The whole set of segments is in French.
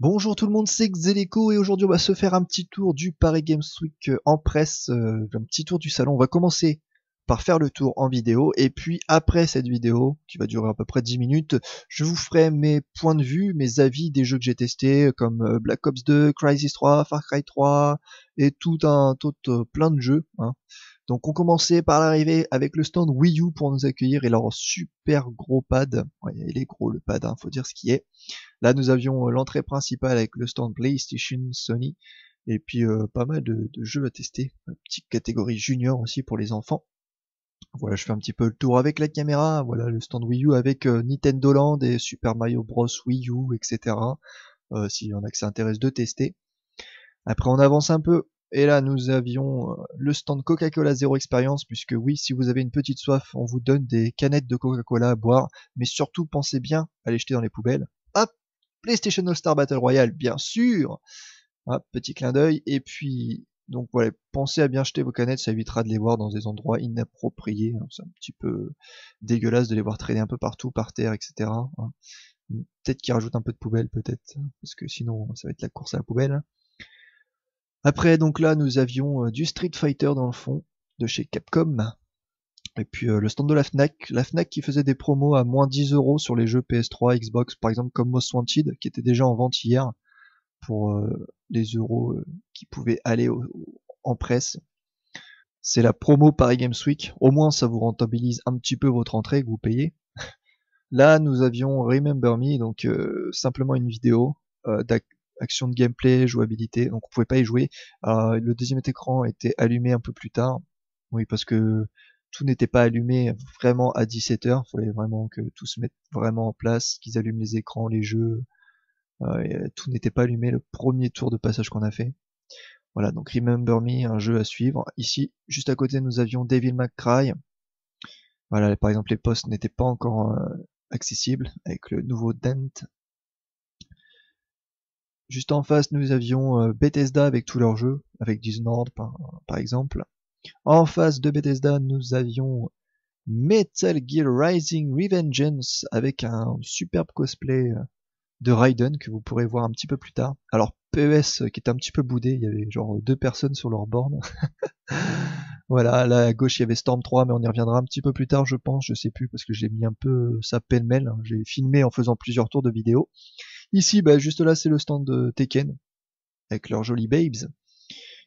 Bonjour tout le monde, c'est Xeleco et aujourd'hui on va se faire un petit tour du Paris Games Week euh, en presse, euh, un petit tour du salon. On va commencer par faire le tour en vidéo et puis après cette vidéo qui va durer à peu près 10 minutes, je vous ferai mes points de vue, mes avis des jeux que j'ai testés comme euh, Black Ops 2, Crisis 3, Far Cry 3 et tout un tout, plein de jeux. Hein. Donc on commençait par l'arrivée avec le stand Wii U pour nous accueillir et leur super gros pad. il est gros le pad, hein, faut dire ce qui est. Là nous avions euh, l'entrée principale avec le stand PlayStation, Sony et puis euh, pas mal de, jeux à tester. petite catégorie junior aussi pour les enfants. Voilà, je fais un petit peu le tour avec la caméra. Voilà le stand Wii U avec euh, Nintendo Land et Super Mario Bros Wii U, etc. Euh, S'il y en a que ça intéresse de tester. Après on avance un peu, et là, nous avions euh, le stand Coca-Cola Zero Experience, puisque oui, si vous avez une petite soif, on vous donne des canettes de Coca-Cola à boire, mais surtout pensez bien à les jeter dans les poubelles. Hop PlayStation All-Star Battle Royale, bien sûr Hop, petit clin d'œil. Et puis, donc voilà, pensez à bien jeter vos canettes, ça évitera de les voir dans des endroits inappropriés. Hein. C'est un petit peu dégueulasse de les voir traîner un peu partout, par terre, etc. Hein. Peut-être qu'ils rajoutent un peu de poubelle, peut-être, parce que sinon, ça va être la course à la poubelle. Après, donc là, nous avions euh, du Street Fighter dans le fond, de chez Capcom. Et puis euh, le stand de la FNAC, la FNAC qui faisait des promos à moins 10 euros sur les jeux PS3, Xbox, par exemple comme Most Wanted, qui était déjà en vente hier pour euh, les euros qui pouvaient aller en presse. C'est la promo Paris Games Week. Au moins ça vous rentabilise un petit peu votre entrée que vous payez. Là nous avions Remember Me, donc simplement une vidéo action de gameplay, jouabilité, donc on pouvait pas y jouer. Euh, le deuxième écran était allumé un peu plus tard, oui parce que tout n'était pas allumé vraiment à 17h, il fallait vraiment que tout se mette vraiment en place, qu'ils allument les écrans, les jeux, euh, tout n'était pas allumé le premier tour de passage qu'on a fait. Voilà, donc Remember Me, un jeu à suivre. Ici, juste à côté, nous avions Devil May Cry. Voilà, par exemple, les postes n'étaient pas encore euh, accessibles avec le nouveau Dent Juste en face, nous avions euh, Bethesda avec tous leurs jeux, avec Dishonored par, par exemple. En face de Bethesda, nous avions Metal Gear Rising Revengeance avec un superbe cosplay euh, de Raiden que vous pourrez voir un petit peu plus tard. Alors PES euh, qui est un petit peu boudé, il y avait genre deux personnes sur leur borne. voilà, là à gauche il y avait Storm 3 mais on y reviendra un petit peu plus tard je pense, je sais plus parce que j'ai mis un peu ça pêle-mêle, hein. j'ai filmé en faisant plusieurs tours de vidéo. Ici, bah, juste là, c'est le stand de Tekken, avec leurs jolies babes.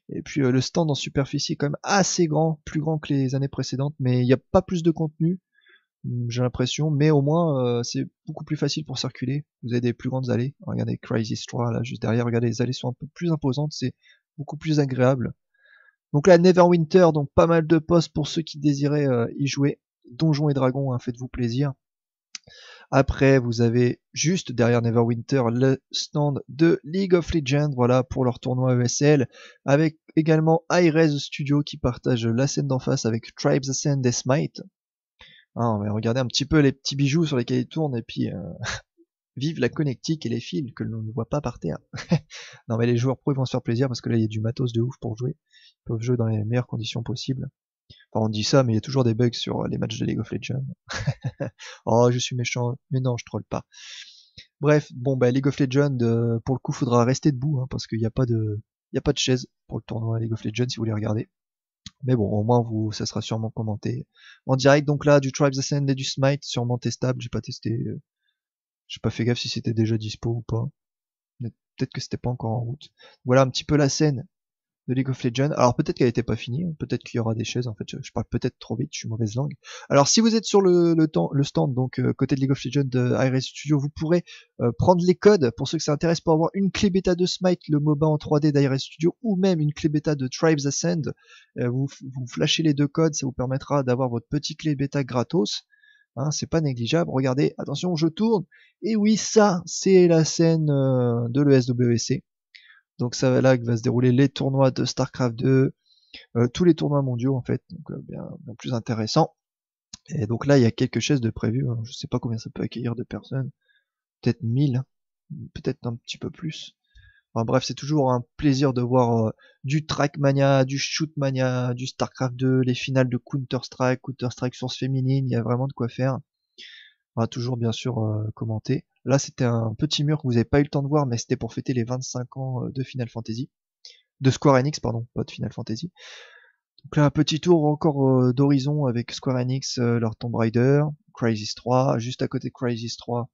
Et puis euh, le stand en superficie est quand même assez grand, plus grand que les années précédentes, mais il n'y a pas plus de contenu, hmm, j'ai l'impression, mais au moins euh, c'est beaucoup plus facile pour circuler. Vous avez des plus grandes allées. Regardez Crazy Straw là juste derrière, regardez les allées sont un peu plus imposantes, c'est beaucoup plus agréable. Donc là Neverwinter, donc pas mal de postes pour ceux qui désiraient euh, y jouer. Donjons et Dragons, hein, faites-vous plaisir. Après, vous avez juste derrière Neverwinter le stand de League of Legends, voilà, pour leur tournoi ESL, avec également iRes Studio qui partage la scène d'en face avec Tribes Ascend et Smite. Ah, mais regardez un petit peu les petits bijoux sur lesquels ils tournent et puis euh, vive la connectique et les fils que l'on ne voit pas par terre. non mais les joueurs pro vont se faire plaisir parce que là il y a du matos de ouf pour jouer. Ils peuvent jouer dans les meilleures conditions possibles. Enfin, on dit ça, mais il y a toujours des bugs sur euh, les matchs de League of Legends. oh, je suis méchant, mais non, je troll pas. Bref, bon, bah, League of Legends, euh, pour le coup, faudra rester debout, hein, parce qu'il n'y a pas de, il y a pas de chaise pour le tournoi League of Legends si vous voulez regarder. Mais bon, au moins, vous, ça sera sûrement commenté en direct. Donc là, du Tribes Ascend et du Smite, sûrement testable. J'ai pas testé, euh, j'ai pas fait gaffe si c'était déjà dispo ou pas. Peut-être que c'était pas encore en route. Voilà un petit peu la scène League of Legends. Alors peut-être qu'elle n'était pas finie, hein. peut-être qu'il y aura des chaises. En fait, je, parle peut-être trop vite, je suis mauvaise langue. Alors si vous êtes sur le, temps, le stand, donc euh, côté de League of Legends de euh, Studio, vous pourrez euh, prendre les codes pour ceux que ça intéresse pour avoir une clé bêta de Smite, le MOBA en 3D d'IRS Studio, ou même une clé bêta de Tribes Ascend. vous, flashez les deux codes, ça vous permettra d'avoir votre petite clé bêta gratos. Hein. c'est pas négligeable. Regardez, attention, je tourne. Et oui, ça, c'est la scène de l'ESWC. Donc ça va là que va se dérouler les tournois de StarCraft 2, euh, tous les tournois mondiaux en fait, donc euh, bien, plus intéressant. Et donc là il y a quelques chaises de prévues, hein. je sais pas combien ça peut accueillir de personnes, peut-être 1000, peut-être un petit peu plus. bref, c'est toujours un plaisir de voir euh, du Trackmania, du Shootmania, du StarCraft 2, les finales de Counter-Strike, Counter-Strike source féminine, il y a vraiment de quoi faire. On va toujours bien sûr commenter. Là, c'était un petit mur que vous n'avez pas eu le temps de voir, mais c'était pour fêter les 25 ans euh, de Final Fantasy. De Square Enix, pardon, pas de Final Fantasy. Donc là, un petit tour encore euh, d'horizon avec Square Enix, euh, leur Tomb Raider, Crisis 3. Juste à côté de Crisis 3,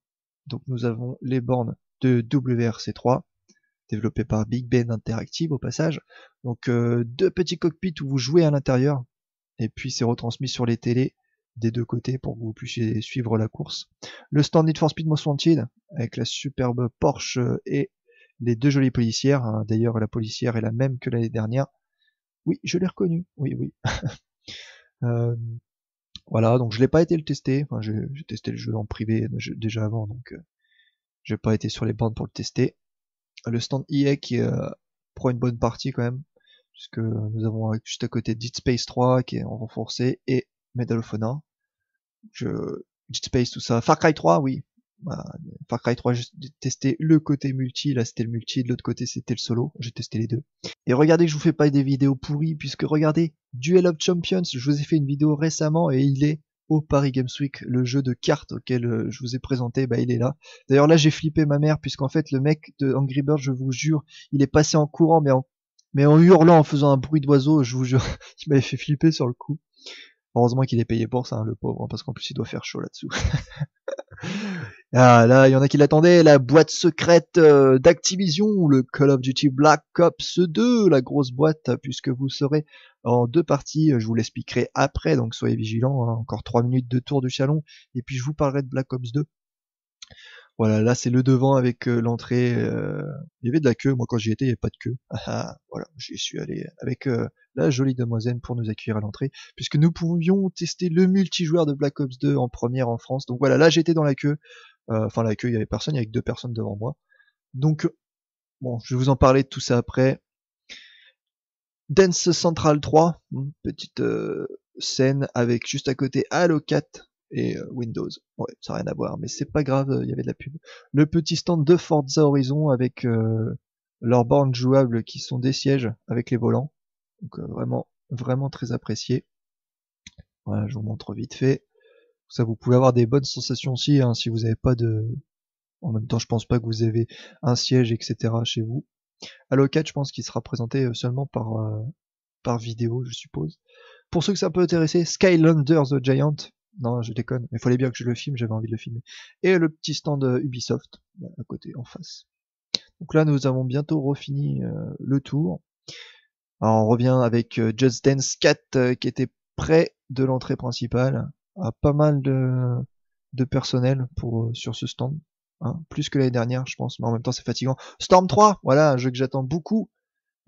donc nous avons les bornes de WRC3, développées par Big Ben Interactive au passage. Donc deux petits cockpits où vous jouez à l'intérieur, et puis c'est retransmis sur les télés des deux côtés pour que vous puissiez suivre la course. Le stand Need for Speed Most Wanted avec la superbe Porsche et les deux jolies policières. Hein. D'ailleurs, la policière est la même que l'année dernière. Oui, je l'ai reconnue. Oui, oui. Euh, voilà, donc je l'ai pas été le tester. Enfin, j'ai testé le jeu en privé déjà avant, donc je euh, j'ai pas été sur les bandes pour le tester. Le stand EA qui euh, prend une bonne partie quand même, puisque nous avons juste à côté Dead Space 3 qui est en renforcé et Medal of Honor je, Space, tout ça. Far Cry 3, oui. Bah, Far Cry 3, j'ai testé le côté multi, là c'était le multi, de l'autre côté c'était le solo, j'ai testé les deux. Et regardez que je vous fais pas des vidéos pourries, puisque regardez, Duel of Champions, je vous ai fait une vidéo récemment et il est au Paris Games Week, le jeu de cartes auquel euh, je vous ai présenté, bah il est là. D'ailleurs là j'ai flippé ma mère, puisqu'en fait le mec de Angry Bird, je vous jure, il est passé en courant, mais en, mais en hurlant, en faisant un bruit d'oiseau, je vous jure, il m'avait fait flipper sur le coup. Heureusement qu'il est payé pour ça, hein, le pauvre, hein, parce qu'en plus il doit faire chaud là-dessous. ah, là, il y en a qui l'attendaient, la boîte secrète euh, d'Activision, le Call of Duty Black Ops 2, la grosse boîte, puisque vous serez en deux parties, je vous l'expliquerai après, donc soyez vigilants, hein, encore 3 minutes de tour du chalon, et puis je vous parlerai de Black Ops 2. Voilà, là c'est le devant avec euh, l'entrée. Euh, il y avait de la queue, moi quand j'y étais, il n'y avait pas de queue. Ah, ah, voilà, j'y suis allé avec la jolie demoiselle pour nous accueillir à l'entrée, puisque nous pouvions tester le multijoueur de Black Ops 2 en première en France. Donc voilà, là j'étais dans la queue. Euh, enfin la queue, il y avait personne, il y avait deux personnes devant moi. Donc bon, je vais vous en parler de tout ça après. Dance Central 3, hmm, petite euh, scène avec juste à côté Halo 4 et euh, Windows. Ouais, ça n'a rien à voir, mais c'est pas grave, il y avait de la pub. Le petit stand de Forza Horizon avec leurs bornes jouables qui sont des sièges avec les volants. Donc euh, vraiment, vraiment très apprécié. Voilà, je vous montre vite fait. Ça, vous pouvez avoir des bonnes sensations aussi hein, si vous n'avez pas de. En même temps, je pense pas que vous avez un siège, etc. chez vous. Allocat, je pense qu'il sera présenté euh, seulement par, euh, par vidéo, je suppose. Pour ceux que ça peut intéresser, Skylander the Giant. Non, je déconne, mais il fallait bien que je le filme, j'avais envie de le filmer. Et le petit stand Ubisoft, à côté, en face. Donc là, nous avons bientôt refini le tour. Alors, on revient avec euh, Just Dance 4 euh, qui était près de l'entrée principale, à pas mal de, de personnel pour euh, sur ce stand, hein, plus que l'année dernière je pense, mais en même temps c'est fatigant. Storm 3, voilà, un jeu que j'attends beaucoup.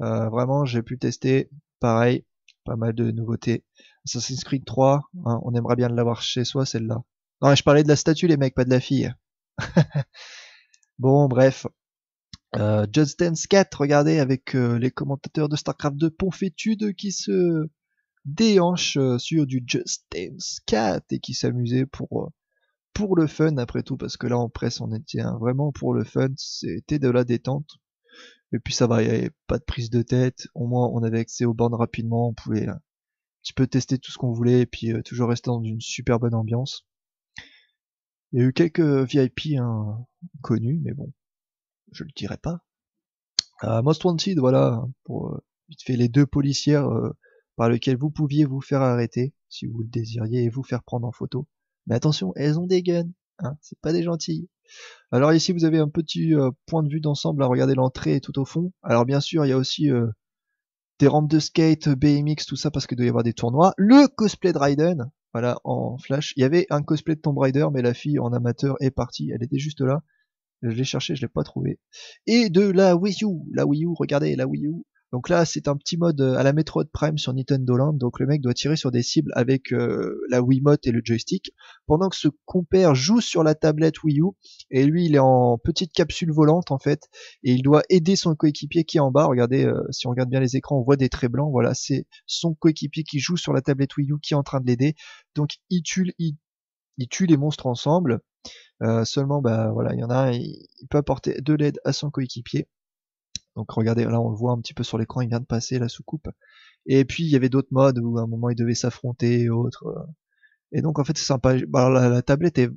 vraiment, j'ai pu tester, pareil, pas mal de nouveautés. Assassin's Creed 3, hein, on aimerait bien l'avoir chez soi celle-là. Non, je parlais de la statue les mecs, pas de la fille. bon, bref, euh, Just Dance 4, regardez, avec euh, les commentateurs de StarCraft de Ponfétude qui se déhanchent euh, sur du Just Dance 4 et qui s'amusaient pour, pour le fun après tout, parce que là en presse on était vraiment pour le fun, c'était de la détente. Et puis ça va, il n'y avait pas de prise de tête, au moins on avait accès aux bornes rapidement, on pouvait un petit peu tester tout ce qu'on voulait et puis toujours rester dans une super bonne ambiance. Il y a eu quelques VIP hein, connus, mais bon, je le dirai pas. Most Wanted, voilà, pour euh, vite fait les deux policières euh, par lesquelles vous pouviez vous faire arrêter, si vous le désiriez, et vous faire prendre en photo. Mais attention, elles ont des guns, hein, c'est pas des gentilles. Alors ici, vous avez un petit euh, point de vue d'ensemble à regarder l'entrée tout au fond. Alors bien sûr, il y a aussi des rampes de skate, BMX, tout ça, parce qu'il doit y avoir des tournois. Le cosplay de Raiden, voilà, en flash. Il y avait un cosplay de Tomb Raider, mais la fille en amateur est partie, elle était juste là. Je l'ai cherché, je l'ai pas trouvé. Et de la Wii U, la Wii U, regardez, la Wii U. Donc là, c'est un petit mode euh, à la Metroid Prime sur Nintendo Land. Donc le mec doit tirer sur des cibles avec la euh, la Wiimote et le joystick, pendant que ce compère joue sur la tablette Wii U. Et lui, il est en petite capsule volante en fait, et il doit aider son coéquipier qui est en bas. Regardez, euh, si on regarde bien les écrans, on voit des traits blancs. Voilà, c'est son coéquipier qui joue sur la tablette Wii U qui est en train de l'aider. Donc il tue, il tue les monstres ensemble. Euh, seulement, bah voilà, il y en a il, peut apporter de l'aide à son coéquipier. Donc regardez, là on le voit un petit peu sur l'écran, il vient de passer la soucoupe. Et puis il y avait d'autres modes où à un moment il devait s'affronter et autres. Euh. Et donc en fait c'est sympa. Bah, la, tablette est,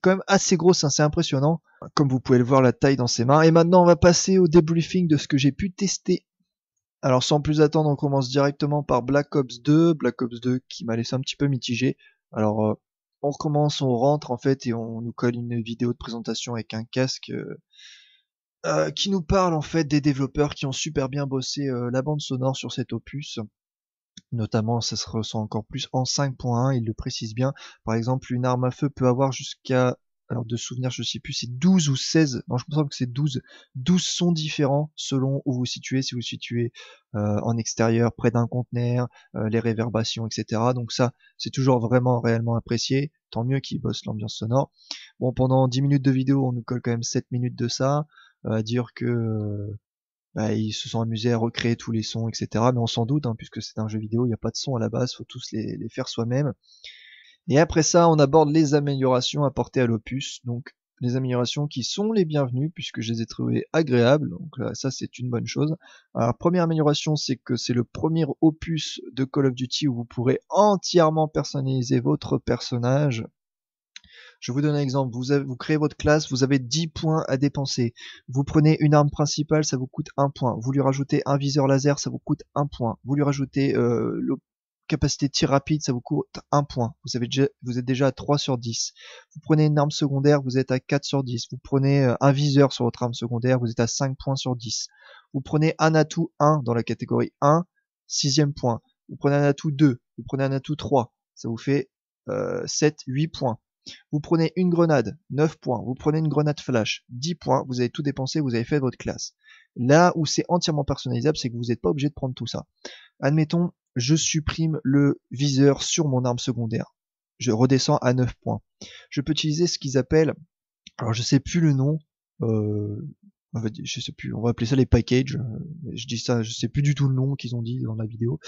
quand même assez grosse, hein, c'est impressionnant. Comme vous pouvez le voir, la taille dans ses mains. Et maintenant on va passer au débriefing de ce que j'ai pu tester. Alors sans plus attendre, on commence directement par Black Ops 2. Black Ops 2 qui m'a laissé un petit peu mitigé. Alors euh, on recommence, on rentre en fait et on nous colle une vidéo de présentation avec un casque euh, euh, qui nous parle en fait des développeurs qui ont super bien bossé euh, la bande sonore sur cet opus. Notamment, ça se ressent encore plus en 5.1, il le précise bien. Par exemple, une arme à feu peut avoir jusqu'à alors de souvenirs je sais plus, c'est 12 ou 16, non, je me que c'est 12, 12 sons différents selon où vous vous situez, si vous vous situez euh, en extérieur, près d'un conteneur, euh, les réverbations, etc. Donc ça, c'est toujours vraiment réellement apprécié, tant mieux qu'ils bossent l'ambiance sonore. Bon, pendant 10 minutes de vidéo, on nous colle quand même 7 minutes de ça, euh, à dire que... Bah, ils se sont amusés à recréer tous les sons, etc. Mais on s'en doute, hein, puisque c'est un jeu vidéo, il n'y a pas de son à la base, faut tous les faire soi-même. Et après ça, on aborde les améliorations apportées à l'opus, donc les améliorations qui sont les bienvenues puisque je les ai trouvées agréables, donc là, euh, ça c'est une bonne chose. Alors première amélioration c'est que c'est le premier opus de Call of Duty où vous pourrez entièrement personnaliser votre personnage. Je vous donne un exemple, vous, avez, vous créez votre classe, vous avez 10 points à dépenser. Vous prenez une arme principale, ça vous coûte 1 point. Vous lui rajoutez un viseur laser, ça vous coûte 1 point. Vous lui rajoutez euh, capacité de tir rapide, ça vous coûte 1 point. Vous, avez vous êtes déjà à 3 sur 10. Vous prenez une arme secondaire, vous êtes à 4 sur 10. Vous prenez euh, un viseur sur votre arme secondaire, vous êtes à 5 points sur 10. Vous prenez un atout 1 dans la catégorie 1, 6ème point. Vous prenez un atout 2, vous prenez un atout 3, ça vous fait 7, euh, 8 points. Vous prenez une grenade, 9 points. Vous prenez une grenade flash, 10 points. Vous avez tout dépensé, vous avez fait votre classe. Là où c'est entièrement personnalisable, c'est que vous n'êtes pas obligé de prendre tout ça. Admettons, je supprime le viseur sur mon arme secondaire. Je redescends à 9 points. Je peux utiliser ce qu'ils appellent, alors je sais plus le nom, on euh, va je sais plus, on va appeler ça les packages. Euh, je dis ça, je sais plus du tout le nom qu'ils ont dit dans la vidéo.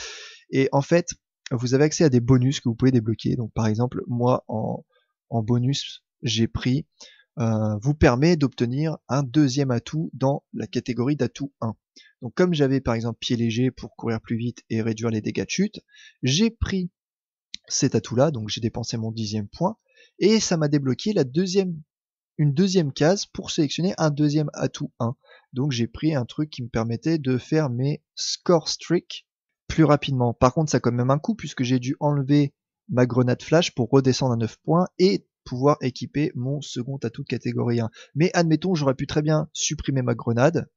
Et en fait, vous avez accès à des bonus que vous pouvez débloquer. Donc par exemple, moi en bonus, j'ai pris euh, vous permet d'obtenir un deuxième atout dans la catégorie d'atout 1. Donc comme j'avais par exemple pied léger pour courir plus vite et réduire les dégâts de chute, j'ai pris cet atout-là, donc j'ai dépensé mon dixième point, et ça m'a débloqué la deuxième, une deuxième case pour sélectionner un deuxième atout 1. Donc j'ai pris un truc qui me permettait de faire mes score streak plus rapidement. Par contre, ça a quand même un coût puisque j'ai dû enlever ma grenade flash pour redescendre à 9 points et pouvoir équiper mon second atout de catégorie 1. Mais admettons, j'aurais pu très bien supprimer ma grenade.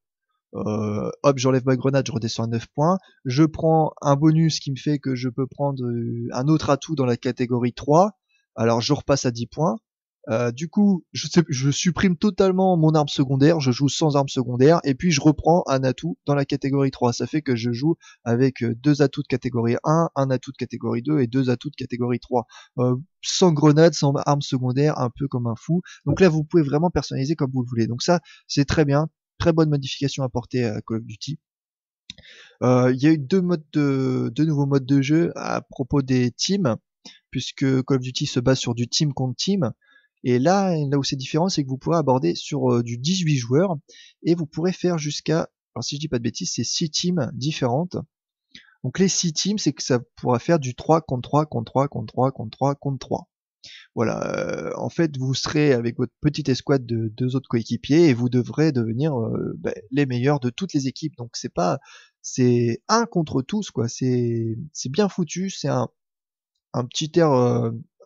Euh, hop, j'enlève ma grenade, je redescends à 9 points. Je prends un bonus qui me fait que je peux prendre euh, un autre atout dans la catégorie 3. Alors je repasse à 10 points. Euh, du coup, je, supprime totalement mon arme secondaire, je joue sans arme secondaire, et puis je reprends un atout dans la catégorie 3. Ça fait que je joue avec euh, deux atouts de catégorie 1, un atout de catégorie 2 et deux atouts de catégorie 3. Euh, sans grenade, sans arme secondaire, un peu comme un fou. Donc là, vous pouvez vraiment personnaliser comme vous le voulez. Donc ça, c'est très bien, très bonne modification apportée à Call of Duty. il y a eu deux, de, deux nouveaux modes de jeu à propos des teams, puisque Call of Duty se base sur du team contre team. Et là, là où c'est différent, c'est que vous pourrez aborder sur euh, du 18 joueurs et vous pourrez faire jusqu'à, alors si je dis pas de bêtises, c'est 6 teams différentes. Donc les 6 teams, c'est que ça pourra faire du 3 contre 3 contre 3 contre 3 contre 3 contre 3. Voilà, euh, en fait, vous serez avec votre petite escouade de deux autres coéquipiers et vous devrez devenir euh, ben, les meilleurs de toutes les équipes. Donc c'est pas, c'est un contre tous quoi. C'est c'est bien foutu, c'est un un petit air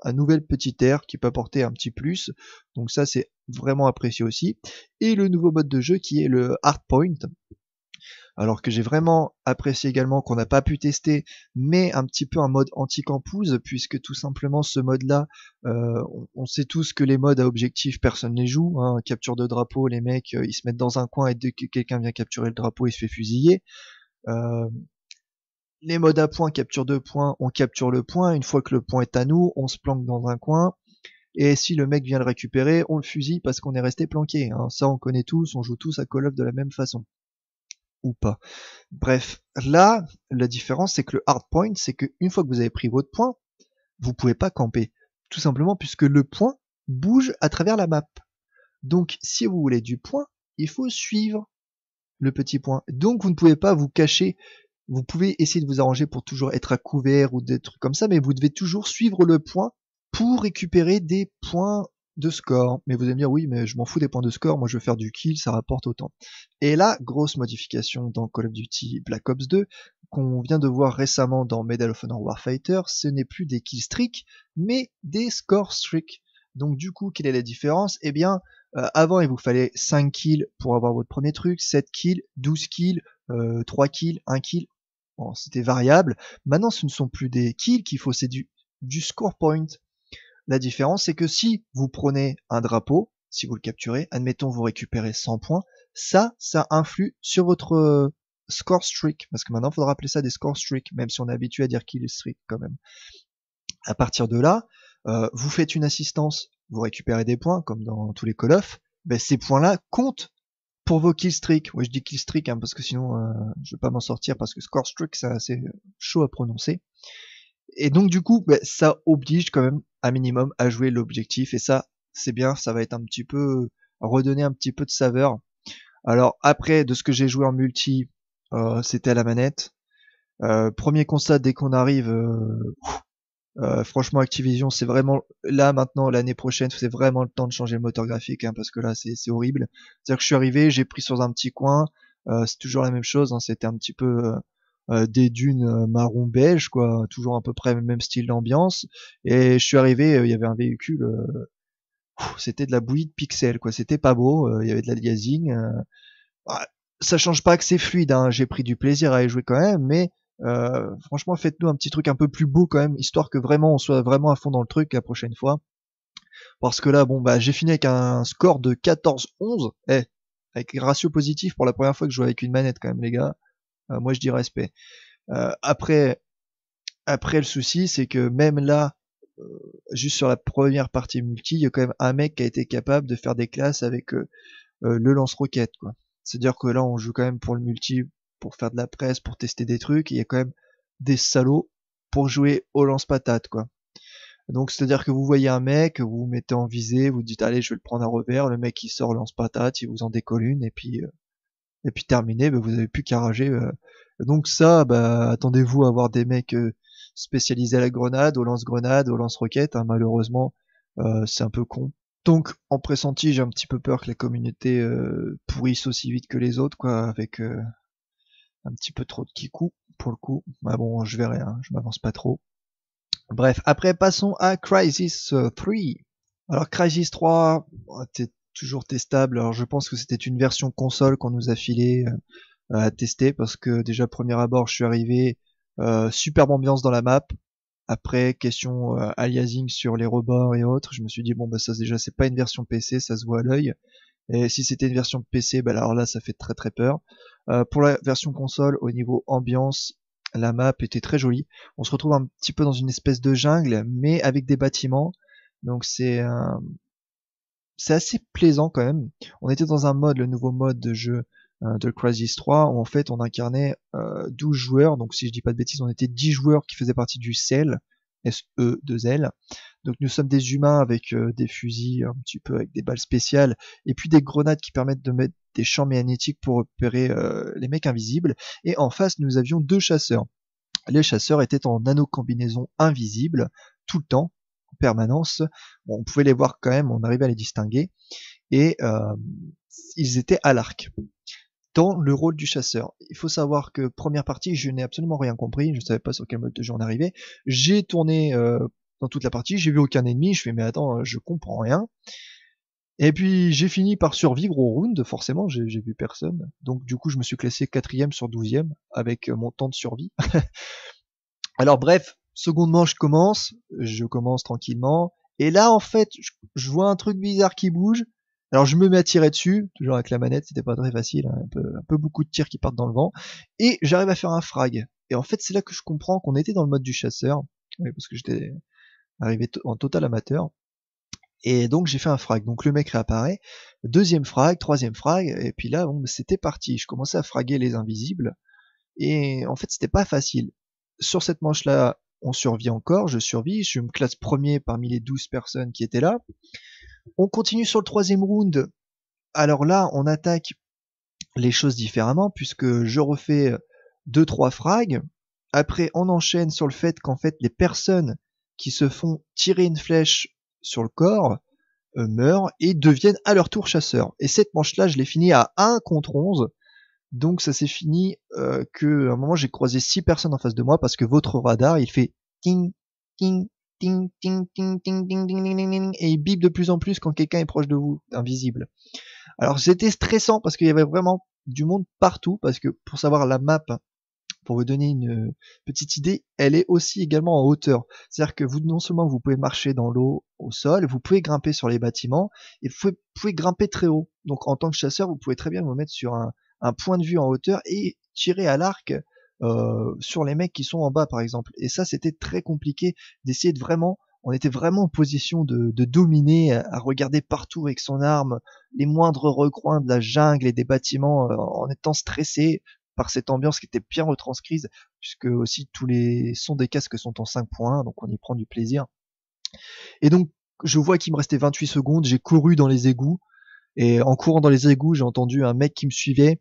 un nouvel petit air qui peut apporter un petit plus. Donc ça c'est vraiment apprécié aussi. Et le nouveau mode de jeu qui est le Hardpoint. Alors que j'ai vraiment apprécié également qu'on n'a pas pu tester, mais un petit peu un mode anti-campouse, puisque tout simplement ce mode-là, euh, on, sait tous que les modes à objectif, personne ne les joue. Hein. Capture de drapeau, les mecs, euh, ils se mettent dans un coin et dès que quelqu'un vient capturer le drapeau, il se fait fusiller. Euh, les modes à points capture deux points, on capture le point, une fois que le point est à nous, on se planque dans un coin, et si le mec vient le récupérer, on le fusille parce qu'on est resté planqué. Hein. Ça, on connaît tous, on joue tous à Call of de la même façon. Ou pas. Bref, là, la différence, c'est que le hard point, c'est qu'une fois que vous avez pris votre point, vous pouvez pas camper. Tout simplement puisque le point bouge à travers la map. Donc, si vous voulez du point, il faut suivre le petit point. Donc, vous ne pouvez pas vous cacher vous pouvez essayer de vous arranger pour toujours être à couvert ou des trucs comme ça, mais vous devez toujours suivre le point pour récupérer des points de score. Mais vous allez me dire, oui, mais je m'en fous des points de score, moi je veux faire du kill, ça rapporte autant. Et là, grosse modification dans Call of Duty Black Ops 2, qu'on vient de voir récemment dans Medal of Honor Warfighter, ce n'est plus des kill streaks, mais des score streaks. Donc du coup, quelle est la différence Eh bien, euh, avant, il vous fallait 5 kills pour avoir votre premier truc, 7 kills, 12 kills, 3 euh, kills, 1 kill, c'était c'était variable. Maintenant, ce ne sont plus des kills qu'il faut, c'est du, score point. La différence, c'est que si vous prenez un drapeau, si vous le capturez, admettons vous récupérez 100 points, ça, ça influe sur votre euh, score streak, parce que maintenant, il faudra appeler ça des score streak, même si on est habitué à dire kill streak quand même. À partir de là, euh, vous faites une assistance, vous récupérez des points, comme dans tous les call of ben, ces points-là comptent pour vos killstreaks. oui je dis kill hein, parce que sinon je euh, je vais pas m'en sortir parce que score streak c'est assez chaud à prononcer. Et donc du coup, bah, ça oblige quand même un minimum à jouer l'objectif et ça c'est bien, ça va être un petit peu redonner un petit peu de saveur. Alors après de ce que j'ai joué en multi, euh, c'était à la manette. Euh, premier constat dès qu'on arrive, euh, franchement, Activision, c'est vraiment là maintenant, l'année prochaine, c'est vraiment le temps de changer le moteur graphique, hein, parce que là, c'est horrible. C'est-à-dire que je suis arrivé, j'ai pris sur un petit coin, euh, c'est toujours la même chose. Hein, c'était un petit peu euh, des dunes marron beige, quoi, toujours à peu près le même style d'ambiance. Et je suis arrivé, il y avait un véhicule. c'était de la bouillie de pixels, quoi. C'était pas beau. Il y avait de la Bah, ça change pas que c'est fluide. Hein, j'ai pris du plaisir à y jouer quand même, mais euh, franchement, faites-nous un petit truc un peu plus beau quand même, histoire que vraiment on soit vraiment à fond dans le truc la prochaine fois. Parce que là, bon, bah, j'ai fini avec un score de 14-11. Eh, avec ratio positif pour la première fois que je joue avec une manette quand même, les gars. Euh, moi, je dis respect. Euh, après, après le souci, c'est que même là, juste sur la première partie multi, il y a quand même un mec qui a été capable de faire des classes avec le lance-roquette, quoi. C'est-à-dire que là, on joue quand même pour le multi pour faire de la presse, pour tester des trucs. Il y a quand même des salauds pour jouer au lance-patate, quoi. Donc, c'est-à-dire que vous voyez un mec, vous vous mettez en visée, vous dites, allez, je vais le prendre à revers, le mec, il sort lance-patate, il vous en décolle une, et puis, euh, et puis terminé, ben, vous avez plus qu'à rager. Euh. Donc ça, bah, attendez-vous à avoir des mecs euh, spécialisés à la grenade, au lance-grenade, au lance-roquette, hein, malheureusement, c'est un peu con. Donc, en pressenti, j'ai un petit peu peur que la communauté pourrisse aussi vite que les autres, quoi, avec, un petit peu trop de kikou pour le coup. Mais bah bon, je verrai, hein, je m'avance pas trop. Bref, après passons à Crisis 3. Euh, Alors Crisis 3, était toujours testable. Alors je pense que c'était une version console qu'on nous a filé euh, à tester parce que déjà premier abord, je suis arrivé euh, superbe ambiance dans la map. Après question euh, aliasing sur les robots et autres, je me suis dit bon bah ça déjà c'est pas une version PC, ça se voit à l'œil. Et si c'était une version PC, bah, alors là, ça fait très très peur. Euh, pour la version console, au niveau ambiance, la map était très jolie. On se retrouve un petit peu dans une espèce de jungle, mais avec des bâtiments. Donc c'est c'est assez plaisant quand même. On était dans un mode, le nouveau mode de jeu hein, de Crisis 3, où en fait on incarnait 12 euh, joueurs. Donc si je dis pas de bêtises, on était 10 joueurs qui faisaient partie du sel SE2L. Donc nous sommes des humains avec euh, des fusils, un petit peu avec des balles spéciales, et puis des grenades qui permettent de mettre des champs magnétiques pour repérer euh, les mecs invisibles. Et en face, nous avions deux chasseurs. Les chasseurs étaient en nano-combinaison invisible, tout le temps, en permanence. on pouvait les voir quand même, on arrivait à les distinguer. Et euh, ils étaient à l'arc dans le rôle du chasseur. Il faut savoir que première partie, je n'ai absolument rien compris, je ne savais pas sur quel mode de jeu on arrivait. J'ai tourné euh, dans toute la partie, j'ai vu aucun ennemi, je fais mais attends, euh, je comprends rien. Et puis j'ai fini par survivre au round, forcément, j'ai vu personne. Donc du coup, je me suis classé quatrième sur douzième avec euh, mon temps de survie. Alors bref, seconde manche commence, je commence tranquillement. Et là, en fait, je vois un truc bizarre qui bouge. Alors je me mets à tirer dessus, toujours avec la manette, c'était pas très facile, hein, un, peu, un, peu, beaucoup de tirs qui partent dans le vent, et j'arrive à faire un frag. Et en fait c'est là que je comprends qu'on était dans le mode du chasseur, parce que j'étais arrivé en total amateur. Et donc j'ai fait un frag. Donc le mec réapparaît, deuxième frag, troisième frag, et puis là bon, c'était parti. Je commençais à fraguer les invisibles, et en fait c'était pas facile. Sur cette manche là, on survit encore, je survis, je me classe premier parmi les 12 personnes qui étaient là. On continue sur le troisième round. Alors là, on attaque les choses différemment puisque je refais euh, deux trois frags. Après, on enchaîne sur le fait qu'en fait, les personnes qui se font tirer une flèche sur le corps euh, meurent et deviennent à leur tour chasseurs. Et cette manche-là, je l'ai fini à 1 contre 11. Donc ça s'est fini euh, que à un moment j'ai croisé 6 personnes en face de moi parce que votre radar il fait ting ting et il bip de plus en plus quand quelqu'un est proche de vous, invisible. Alors c'était stressant parce qu'il y avait vraiment du monde partout, parce que pour savoir la map, pour vous donner une petite idée, elle est aussi également en hauteur. C'est-à-dire que vous, non seulement vous pouvez marcher dans l'eau, au sol, vous pouvez grimper sur les bâtiments, et vous pouvez, grimper très haut. Donc en tant que chasseur, vous pouvez très bien vous mettre sur un point de vue en hauteur et tirer à l'arc euh, sur les mecs qui sont en bas par exemple. Et ça c'était très compliqué d'essayer de vraiment, on était vraiment en position de, dominer, euh, à regarder partout avec son arme, les moindres recoins de la jungle et des bâtiments euh, en étant stressé par cette ambiance qui était bien retranscrise puisque aussi tous les sons des casques sont en points, donc on y prend du plaisir. Et donc je vois qu'il me restait 28 secondes, j'ai couru dans les égouts, et en courant dans les égouts, j'ai entendu un mec qui me suivait,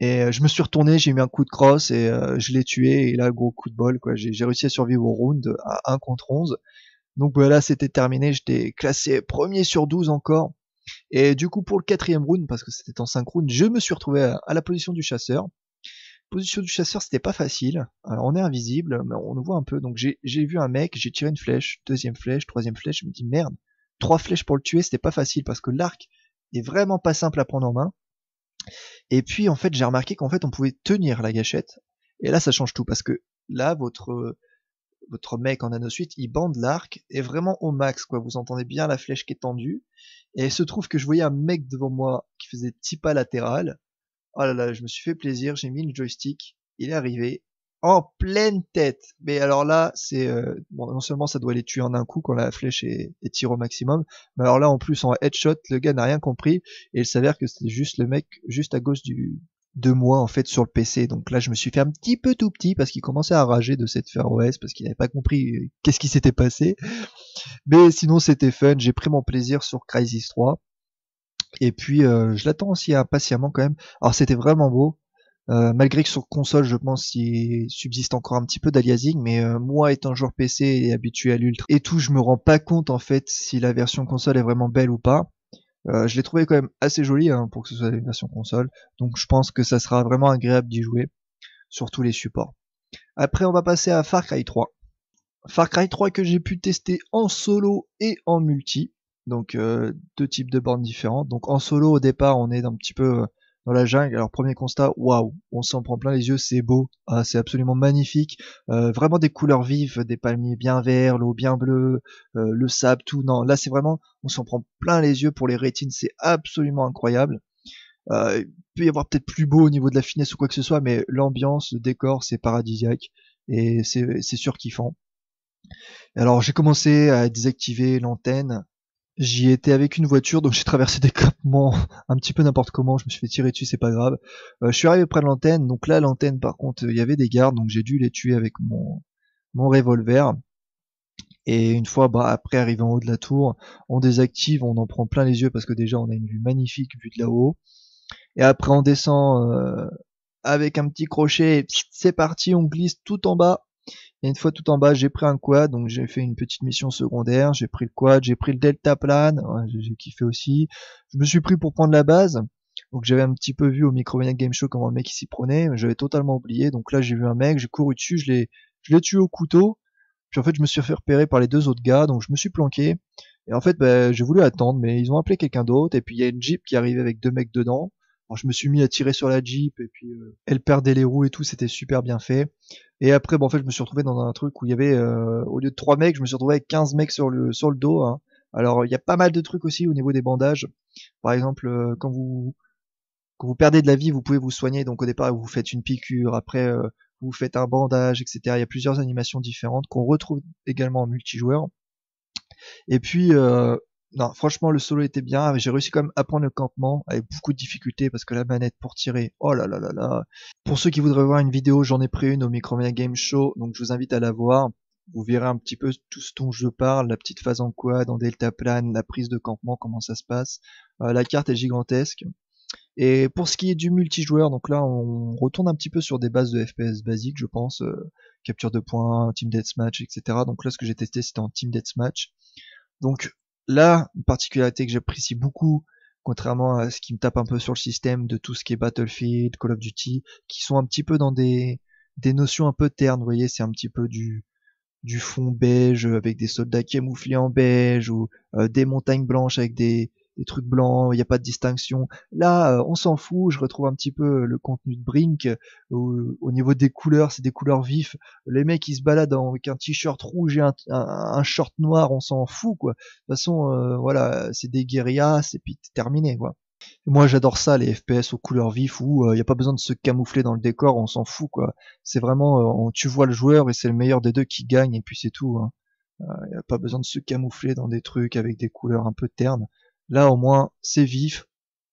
et euh, je me suis retourné, j'ai mis un coup de crosse et euh, je l'ai tué. Et là, gros coup de bol, quoi. J'ai réussi à survivre au round à 1 contre 11. Donc voilà, bah, c'était terminé. J'étais classé premier sur 12 encore. Et du coup, pour le quatrième round, parce que c'était en 5 rounds, je me suis retrouvé à, la position du chasseur. Position du chasseur, c'était pas facile. Alors on est invisible, mais on nous voit un peu. Donc j'ai vu un mec, j'ai tiré une flèche, deuxième flèche, troisième flèche. Je me dis merde, trois flèches pour le tuer, c'était pas facile parce que l'arc est vraiment pas simple à prendre en main. Et puis, en fait, j'ai remarqué qu'en fait, on pouvait tenir la gâchette. Et là, ça change tout parce que là, votre, euh, votre mec en anneau suite, il bande l'arc et vraiment au max, quoi. Vous entendez bien la flèche qui est tendue. Et il se trouve que je voyais un mec devant moi qui faisait tipa pas latéral. Oh là là, je me suis fait plaisir, j'ai mis le joystick, il est arrivé, en pleine tête. Mais alors là, c'est euh, non seulement ça doit les tuer en un coup quand la flèche est, tirée au maximum, mais alors là en plus en headshot, le gars n'a rien compris et il s'avère que c'était juste le mec juste à gauche de moi en fait sur le PC. Donc là, je me suis fait un petit peu tout petit parce qu'il commençait à rager de cette faire OS parce qu'il n'avait pas compris euh, qu'est-ce qui s'était passé. Mais sinon, c'était fun. J'ai pris mon plaisir sur Crisis 3. Et puis, euh, je l'attends aussi impatiemment quand même. Alors, c'était vraiment beau. Euh, malgré que sur console, je pense, qu'il subsiste encore un petit peu d'aliasing, mais euh, moi, étant joueur PC et habitué à l'ultra et tout, je me rends pas compte en fait si la version console est vraiment belle ou pas. Euh, je l'ai trouvé quand même assez joli hein, pour que ce soit une version console, donc je pense que ça sera vraiment agréable d'y jouer sur tous les supports. Après, on va passer à Far Cry 3. Far Cry 3 que j'ai pu tester en solo et en multi, donc deux types de bornes différentes. Donc en solo, au départ, on est un petit peu dans la jungle. Alors premier constat, waouh, on s'en prend plein les yeux, c'est beau, ah, c'est absolument magnifique. Euh, vraiment des couleurs vives, des palmiers bien verts, l'eau bien bleue, euh, le sable, tout. Non, là c'est vraiment, on s'en prend plein les yeux pour les rétines, c'est absolument incroyable. Euh, il peut y avoir peut-être plus beau au niveau de la finesse ou quoi que ce soit, mais l'ambiance, le décor, c'est paradisiaque et c'est sûr font Alors j'ai commencé à désactiver l'antenne J'y étais avec une voiture, donc j'ai traversé des campements un petit peu n'importe comment. Je me suis fait tirer dessus, c'est pas grave. Euh, je suis arrivé près de l'antenne, donc là l'antenne, par contre, euh, il y avait des gardes, donc j'ai dû les tuer avec mon mon revolver. Et une fois bah, après arrivé en haut de la tour, on désactive, on en prend plein les yeux parce que déjà on a une vue magnifique vue de là-haut. Et après on descend euh, avec un petit crochet, c'est parti, on glisse tout en bas et une fois tout en bas, j'ai pris un quad, donc j'ai fait une petite mission secondaire, j'ai pris le quad, j'ai pris le delta plane, j'ai kiffé aussi. Je me suis pris pour prendre la base. Donc j'avais un petit peu vu au Microvania Game Show comment le mec s'y prenait, mais j'avais totalement oublié. Donc là j'ai vu un mec, j'ai couru dessus, je l'ai, je l'ai tué au couteau. Puis en fait je me suis fait repérer par les deux autres gars, donc je me suis planqué. Et en fait bah, j'ai voulu attendre, mais ils ont appelé quelqu'un d'autre. Et puis il y a une jeep qui arrivait avec deux mecs dedans. Alors je me suis mis à tirer sur la Jeep et puis euh, elle perdait les roues et tout, c'était super bien fait. Et après, bon, en fait, je me suis retrouvé dans un truc où il y avait, euh, au lieu de 3 mecs, je me suis retrouvé avec 15 mecs sur le, sur le dos. Hein. Alors, il y a pas mal de trucs aussi au niveau des bandages. Par exemple, euh, quand vous quand vous perdez de la vie, vous pouvez vous soigner. Donc au départ, vous faites une piqûre, après euh, vous faites un bandage, etc. Il y a plusieurs animations différentes qu'on retrouve également en multijoueur. Et puis, non, franchement, le solo était bien. J'ai réussi quand même à prendre le campement avec beaucoup de difficultés parce que la manette pour tirer, oh là là là là. Pour ceux qui voudraient voir une vidéo, j'en ai pris une au Micromania Game Show, donc je vous invite à la voir. Vous verrez un petit peu tout ce dont je parle, la petite phase en quad, en delta plane, la prise de campement, comment ça se passe. Euh, la carte est gigantesque. Et pour ce qui est du multijoueur, donc là on retourne un petit peu sur des bases de FPS basiques, je pense, euh, capture de points, team deathmatch, etc. Donc là ce que j'ai testé c'était en team deathmatch. Donc là, une particularité que j'apprécie beaucoup, contrairement à ce qui me tape un peu sur le système de tout ce qui est Battlefield, Call of Duty, qui sont un petit peu dans des, des notions un peu ternes, vous voyez, c'est un petit peu du, du fond beige avec des soldats camouflés en beige ou euh, des montagnes blanches avec des, des trucs blancs, il n'y a pas de distinction. Là, euh, on s'en fout, je retrouve un petit peu euh, le contenu de Brink, euh, au niveau des couleurs, c'est des couleurs vives. Les mecs, ils se baladent avec un t-shirt rouge et un, short noir, on s'en fout, quoi. De toute façon, voilà, c'est des guérillas, c'est puis terminé, quoi. Moi j'adore ça, les FPS aux couleurs vives où il n'y a pas besoin de se camoufler dans le décor, on s'en fout quoi. C'est vraiment, tu vois le joueur et c'est le meilleur des deux qui gagne et puis c'est tout. Il hein. n'y a pas besoin de se camoufler dans des trucs avec des couleurs un peu ternes. Là au moins, c'est vif,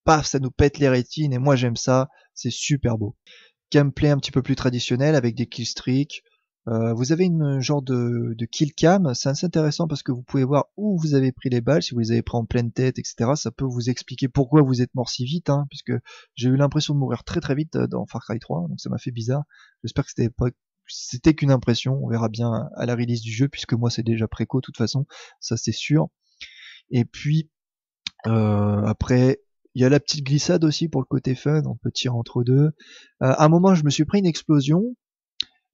paf, ça nous pète les rétines et moi j'aime ça, c'est super beau. Gameplay un petit peu plus traditionnel avec des killstreaks. Euh, vous avez une genre de, de kill cam, c'est assez intéressant parce que vous pouvez voir où vous avez pris les balles, si vous les avez pris en pleine tête, etc. Ça peut vous expliquer pourquoi vous êtes mort si vite, hein, puisque j'ai eu l'impression de mourir très très vite euh, dans Far Cry 3, donc ça m'a fait bizarre. J'espère que c'était pas c'était qu'une impression, on verra bien à la release du jeu, puisque moi c'est déjà préco de toute façon, ça c'est sûr. Et puis euh, après, il y a la petite glissade aussi pour le côté fun, on peut tirer entre deux. Euh, à un moment, je me suis pris une explosion.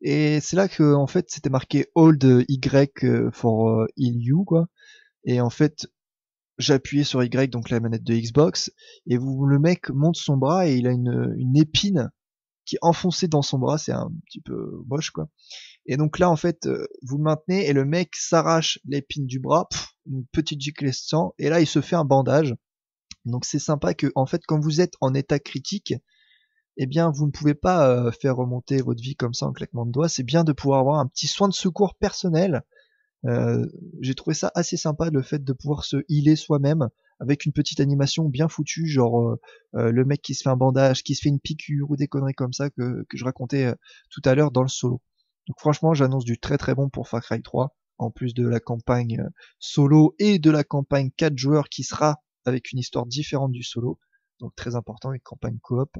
Et c'est là que en fait c'était marqué hold Y for In euh, you quoi. Et en fait j'appuyais sur Y donc la manette de Xbox et vous, le mec monte son bras et il a une, une épine qui est enfoncée dans son bras, c'est un petit peu moche quoi. Et donc là, en fait, euh, vous maintenez et le mec s'arrache l'épine du bras, une petite giclée de sang, et là, il se fait un bandage. Donc c'est sympa que, en fait, quand vous êtes en état critique, eh bien, vous ne pouvez pas euh, faire remonter votre vie comme ça en claquement de doigts. C'est bien de pouvoir avoir un petit soin de secours personnel. Euh, j'ai trouvé ça assez sympa, le fait de pouvoir se healer soi-même avec une petite animation bien foutue, genre le mec qui se fait un bandage, qui se fait une piqûre ou des conneries comme ça que, que je racontais tout à l'heure dans le solo. Donc franchement, j'annonce du très très bon pour Far Cry 3, en plus de la campagne euh, solo et de la campagne 4 joueurs qui sera avec une histoire différente du solo. Donc très important, une campagne coop.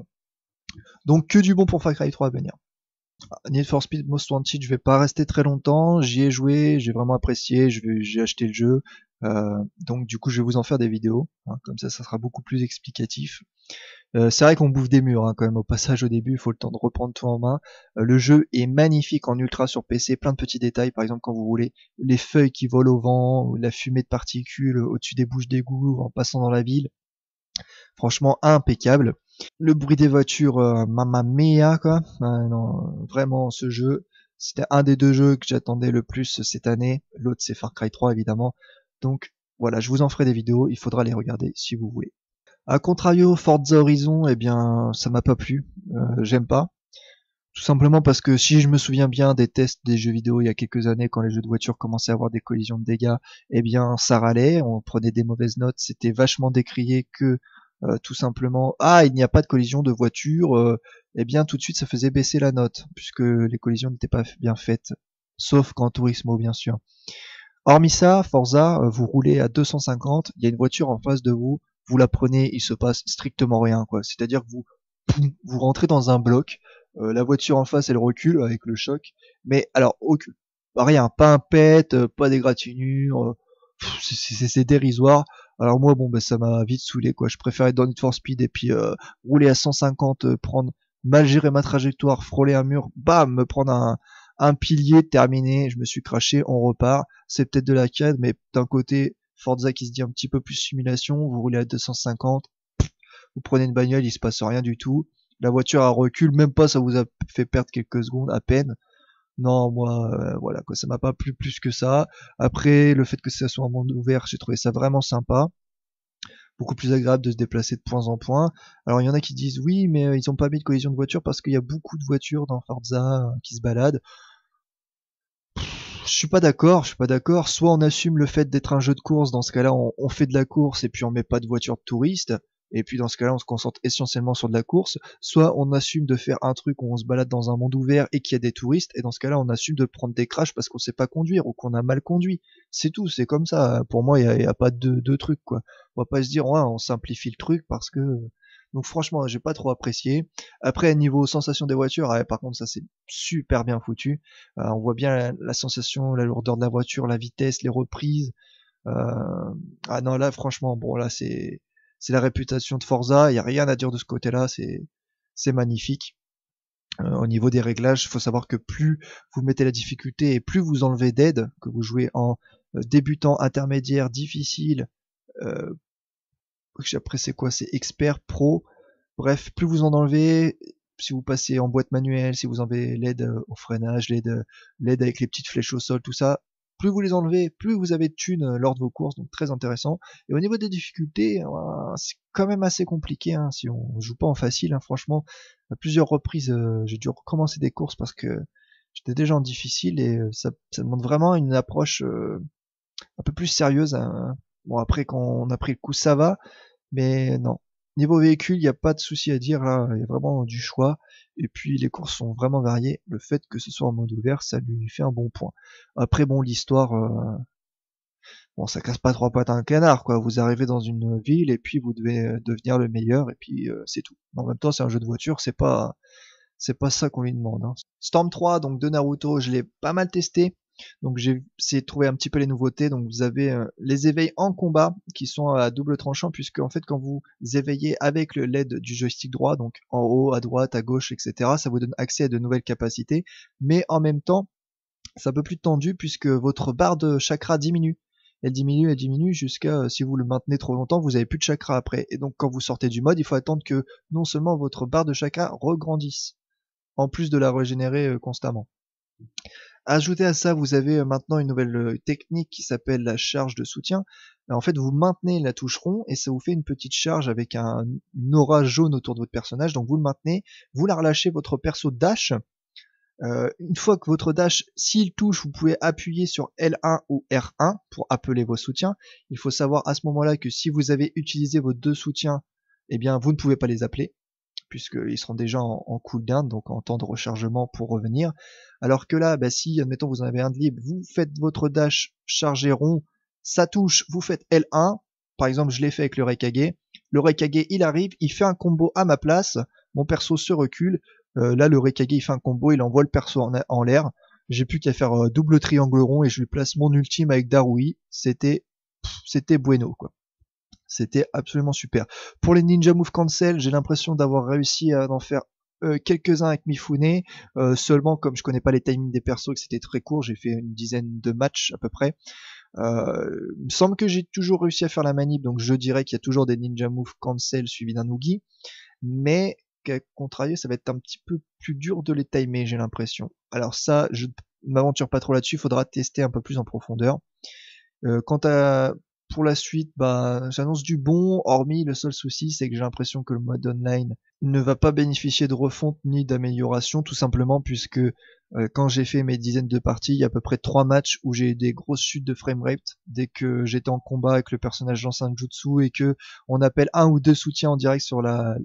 Donc que du bon pour Far Cry 3 à venir. Need for Speed Most Wanted, je vais pas rester très longtemps. J'y ai joué, j'ai vraiment apprécié, j'ai acheté le jeu. Euh, donc du coup, je vais vous en faire des vidéos. Hein, comme ça, ça sera beaucoup plus explicatif. Euh, c'est vrai qu'on bouffe des murs hein, quand même au passage au début, il faut le temps de reprendre tout en main. Euh, le jeu est magnifique en ultra sur PC, plein de petits détails, par exemple quand vous voulez les feuilles qui volent au vent, ou la fumée de particules au-dessus des bouches d'égout en passant dans la ville. Franchement impeccable. Le bruit des voitures, euh, mamma mia, quoi. non, vraiment, ce jeu, c'était un des deux jeux que j'attendais le plus cette année. L'autre, c'est Far Cry 3, évidemment. Donc, voilà, je vous en ferai des vidéos, il faudra les regarder si vous voulez. A contrario, Forza Horizon, eh bien, ça m'a pas plu. Euh, j'aime pas. Tout simplement parce que si je me souviens bien des tests des jeux vidéo il y a quelques années quand les jeux de voitures commençaient à avoir des collisions de dégâts, eh bien ça râlait, on prenait des mauvaises notes, c'était vachement décrié que euh, tout simplement ah il n'y a pas de collision de voiture et euh, eh bien tout de suite ça faisait baisser la note puisque les collisions n'étaient pas bien faites sauf qu'en Tourismo bien sûr hormis ça Forza euh, vous roulez à 250 il y a une voiture en face de vous vous la prenez il se passe strictement rien quoi c'est à dire que vous vous rentrez dans un bloc la voiture en face elle recule avec le choc mais alors aucune rien pas un pet pas des gratinures c'est dérisoire alors moi, bon, ben, ça m'a vite saoulé, quoi. Je préférais dans Need for Speed et puis euh, rouler à 150, euh, prendre, mal gérer ma trajectoire, frôler un mur, bam, me prendre un, un pilier, terminé, je me suis craché, on repart. C'est peut-être de la CAD, mais d'un côté, Forza qui se dit un petit peu plus simulation, vous roulez à 250, vous prenez une bagnole, il se passe rien du tout. La voiture a recul, même pas, ça vous a fait perdre quelques secondes à peine non, moi, euh, voilà, quoi, ça m'a pas plu plus que ça. Après, le fait que ça soit un monde ouvert, j'ai trouvé ça vraiment sympa. Beaucoup plus agréable de se déplacer de point en point. Alors, il y en a qui disent oui, mais euh, ils ont pas mis de collision de voiture parce qu'il y a beaucoup de voitures dans Forza euh, qui se baladent. je suis pas d'accord, je suis pas d'accord. Soit on assume le fait d'être un jeu de course, dans ce cas-là, on, fait de la course et puis on met pas de voiture de touriste et puis dans ce cas-là, on se concentre essentiellement sur de la course. Soit on assume de faire un truc où on se balade dans un monde ouvert et qu'il y a des touristes, et dans ce cas-là, on assume de prendre des crashs parce qu'on sait pas conduire ou qu'on a mal conduit. C'est tout, c'est comme ça. Pour moi, il n'y a, pas de trucs, quoi. On va pas se dire, on simplifie le truc parce que... Donc franchement, j'ai pas trop apprécié. Après, niveau sensation des voitures, par contre, ça c'est super bien foutu. Euh, on voit bien la, sensation, la lourdeur de la voiture, la vitesse, les reprises. Euh, ah non, là franchement, bon là c'est c'est la réputation de Forza, il n'y a rien à dire de ce côté-là, c'est, magnifique. Euh, au niveau des réglages, il faut savoir que plus vous mettez la difficulté et plus vous enlevez d'aide, que vous jouez en euh, débutant, intermédiaire, difficile, euh, après c'est quoi C'est expert, pro, bref, plus vous en enlevez, si vous passez en boîte manuelle, si vous enlevez l'aide euh, au freinage, l'aide avec les petites flèches au sol, tout ça, plus vous les enlevez, plus vous avez de thunes euh, lors de vos courses, donc très intéressant. Et au niveau des difficultés, euh, c'est quand même assez compliqué hein, si on joue pas en facile. Hein. franchement, à plusieurs reprises, euh, j'ai dû recommencer des courses parce que j'étais déjà en difficile et ça, demande vraiment une approche un peu plus sérieuse. Hein. Bon, après, quand on a pris le coup, ça va. Mais non, Niveau véhicule, il n'y a pas de souci à dire là, il y a vraiment du choix. Et puis les courses sont vraiment variées. Le fait que ce soit en mode ouvert, ça lui fait un bon point. Après bon, l'histoire, euh, bon, ça casse pas trois pattes à un canard quoi. Vous arrivez dans une ville et puis vous devez euh, devenir le meilleur et puis euh, c'est tout. En même temps, c'est un jeu de voiture, c'est pas c'est pas ça qu'on lui demande. Hein. Storm 3, donc de Naruto, je l'ai pas mal testé. Donc j'ai essayé de trouver un petit peu les nouveautés. Donc vous avez euh, les éveils en combat qui sont à double tranchant puisque en fait quand vous éveillez avec le LED du joystick droit, donc en haut, à droite, à gauche, etc., ça vous donne accès à de nouvelles capacités. Mais en même temps, c'est un peu plus tendu puisque votre barre de chakra diminue. Elle diminue, elle diminue jusqu'à euh, si vous le maintenez trop longtemps, vous n'avez plus de chakra après. Et donc quand vous sortez du mode, il faut attendre que non seulement votre barre de chakra regrandisse, en plus de la régénérer euh, constamment. Ajoutez à ça, vous avez euh, maintenant une nouvelle euh, technique qui s'appelle la charge de soutien. En fait, vous maintenez la touche rond et ça vous fait une petite charge avec un, une aura jaune autour de votre personnage. Donc vous le maintenez, vous la relâchez, votre perso dash. Euh, une fois que votre dash, s'il touche, vous pouvez appuyer sur L1 ou R1 pour appeler vos soutiens. Il faut savoir à ce moment-là que si vous avez utilisé vos deux soutiens, eh bien vous ne pouvez pas les appeler puisqu'ils seront déjà en, cooldown, donc en temps de rechargement pour revenir. Alors que là, bah, si, admettons, vous en avez un de libre, vous faites votre dash chargé rond, ça touche, vous faites L1, par exemple, je l'ai fait avec le Rekage, le Rekage, il arrive, il fait un combo à ma place, mon perso se recule, euh, là, le Rekage, il fait un combo, il envoie le perso en, l'air, j'ai plus qu'à faire euh, double triangle rond et je lui place mon ultime avec Darui, c'était, c'était bueno, quoi. C'était absolument super. Pour les Ninja Move Cancel, j'ai l'impression d'avoir réussi à en faire euh, quelques-uns avec Mifune. Euh, seulement, comme je connais pas les timings des persos, que c'était très court, j'ai fait une dizaine de matchs à peu près. Euh, il me semble que j'ai toujours réussi à faire la manip, donc je dirais qu'il y a toujours des ninja move cancel suivis d'un Oogie. Mais, qu'à contrario, ça va être un petit peu plus dur de les timer, j'ai l'impression. Alors ça, je m'aventure pas trop là-dessus, faudra tester un peu plus en profondeur. quant à pour la suite, bah, j'annonce du bon, hormis le seul souci, c'est que j'ai l'impression que le mode online ne va pas bénéficier de refonte ni d'amélioration, tout simplement puisque euh, quand j'ai fait mes dizaines de parties, il y a à peu près trois matchs où j'ai eu des grosses chutes de framerate dès que j'étais en combat avec le personnage dans Jutsu et que on appelle un ou deux soutiens en direct sur la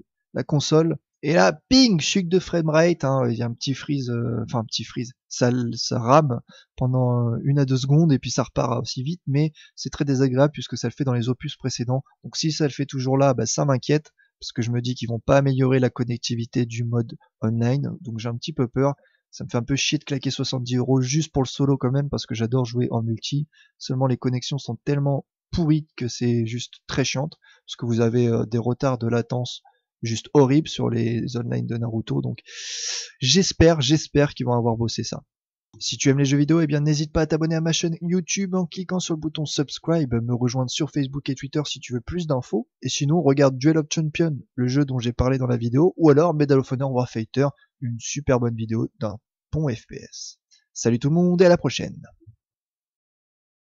console et là, ping, chute de framerate, hein, il y a un petit freeze, euh, enfin un petit freeze, ça, ça rame pendant euh, une à deux secondes et puis ça repart aussi vite, mais c'est très désagréable puisque ça le fait dans les opus précédents. Donc si ça le fait toujours là, bah, ça m'inquiète parce que je me dis qu'ils vont pas améliorer la connectivité du mode online, donc j'ai un petit peu peur. Ça me fait un peu chier de claquer 70 euros juste pour le solo quand même parce que j'adore jouer en multi. Seulement les connexions sont tellement pourries que c'est juste très chiante parce que vous avez euh, des retards de latence juste horrible sur les online de Naruto. Donc j'espère, j'espère qu'ils vont avoir bossé ça. Si tu aimes les jeux vidéo, eh bien n'hésite pas à t'abonner à ma chaîne YouTube en cliquant sur le bouton subscribe, me rejoindre sur Facebook et Twitter si tu veux plus d'infos, et sinon regarde Duel of Champions, le jeu dont j'ai parlé dans la vidéo, ou alors Medal of Honor Warfighter, une super bonne vidéo d'un pont FPS. Salut tout le monde et à la prochaine